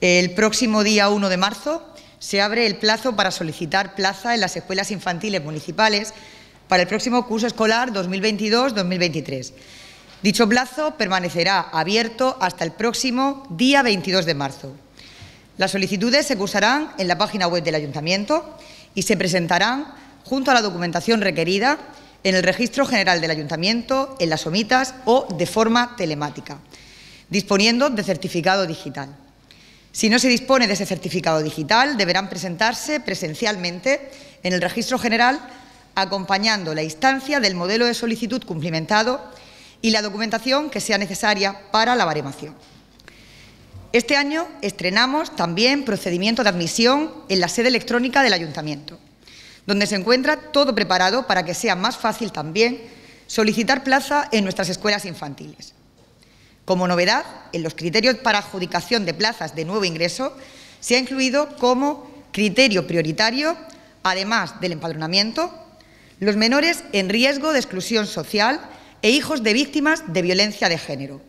El próximo día 1 de marzo se abre el plazo para solicitar plaza en las escuelas infantiles municipales para el próximo curso escolar 2022-2023. Dicho plazo permanecerá abierto hasta el próximo día 22 de marzo. Las solicitudes se cursarán en la página web del Ayuntamiento y se presentarán junto a la documentación requerida en el Registro General del Ayuntamiento, en las OMITAS o de forma telemática, disponiendo de certificado digital. Si no se dispone de ese certificado digital, deberán presentarse presencialmente en el Registro General acompañando la instancia del modelo de solicitud cumplimentado y la documentación que sea necesaria para la baremación. Este año estrenamos también procedimiento de admisión en la sede electrónica del Ayuntamiento, donde se encuentra todo preparado para que sea más fácil también solicitar plaza en nuestras escuelas infantiles. Como novedad, en los criterios para adjudicación de plazas de nuevo ingreso se ha incluido como criterio prioritario, además del empadronamiento, los menores en riesgo de exclusión social e hijos de víctimas de violencia de género,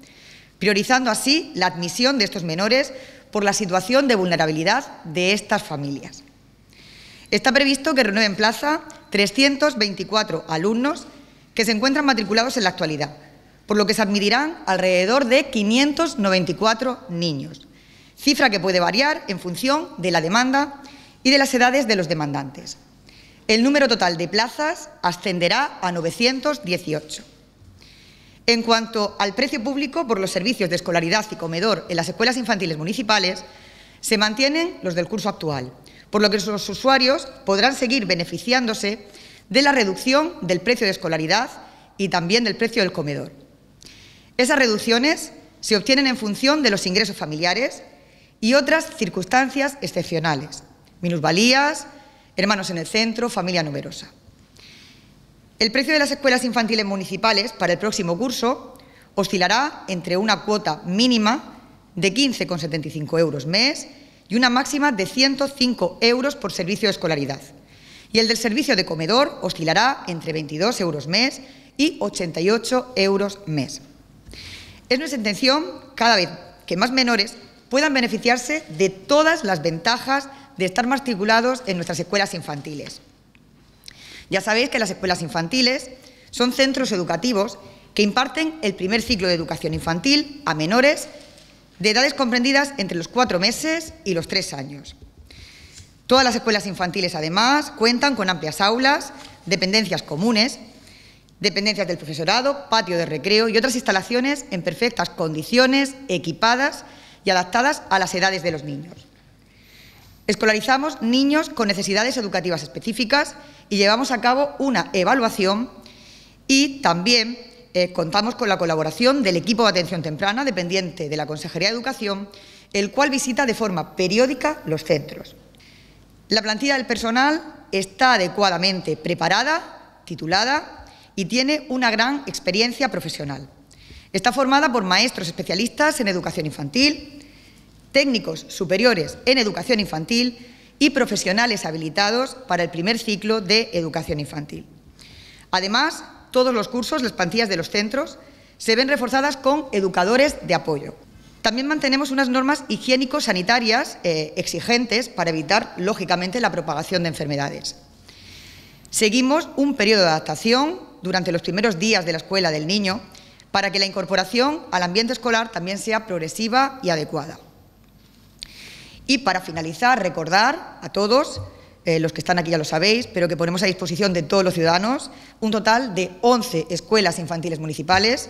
priorizando así la admisión de estos menores por la situación de vulnerabilidad de estas familias. Está previsto que renueven plaza 324 alumnos que se encuentran matriculados en la actualidad, por lo que se admitirán alrededor de 594 niños, cifra que puede variar en función de la demanda y de las edades de los demandantes. El número total de plazas ascenderá a 918. En cuanto al precio público por los servicios de escolaridad y comedor en las escuelas infantiles municipales, se mantienen los del curso actual, por lo que los usuarios podrán seguir beneficiándose de la reducción del precio de escolaridad y también del precio del comedor, esas reducciones se obtienen en función de los ingresos familiares y otras circunstancias excepcionales, minusvalías, hermanos en el centro, familia numerosa. El precio de las escuelas infantiles municipales para el próximo curso oscilará entre una cuota mínima de 15,75 euros mes y una máxima de 105 euros por servicio de escolaridad. Y el del servicio de comedor oscilará entre 22 euros mes y 88 euros mes. Es nuestra intención cada vez que más menores puedan beneficiarse de todas las ventajas de estar matriculados en nuestras escuelas infantiles. Ya sabéis que las escuelas infantiles son centros educativos que imparten el primer ciclo de educación infantil a menores de edades comprendidas entre los cuatro meses y los tres años. Todas las escuelas infantiles, además, cuentan con amplias aulas, dependencias comunes dependencias del profesorado, patio de recreo y otras instalaciones en perfectas condiciones, equipadas y adaptadas a las edades de los niños. Escolarizamos niños con necesidades educativas específicas y llevamos a cabo una evaluación y también eh, contamos con la colaboración del equipo de atención temprana dependiente de la Consejería de Educación, el cual visita de forma periódica los centros. La plantilla del personal está adecuadamente preparada, titulada y tiene una gran experiencia profesional. Está formada por maestros especialistas en educación infantil, técnicos superiores en educación infantil y profesionales habilitados para el primer ciclo de educación infantil. Además, todos los cursos, las plantillas de los centros, se ven reforzadas con educadores de apoyo. También mantenemos unas normas higiénico-sanitarias eh, exigentes para evitar, lógicamente, la propagación de enfermedades. Seguimos un periodo de adaptación durante los primeros días de la escuela del niño para que la incorporación al ambiente escolar también sea progresiva y adecuada. Y para finalizar, recordar a todos, eh, los que están aquí ya lo sabéis, pero que ponemos a disposición de todos los ciudadanos, un total de 11 escuelas infantiles municipales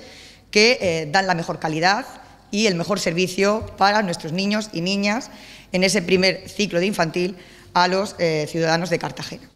que eh, dan la mejor calidad y el mejor servicio para nuestros niños y niñas en ese primer ciclo de infantil a los eh, ciudadanos de Cartagena.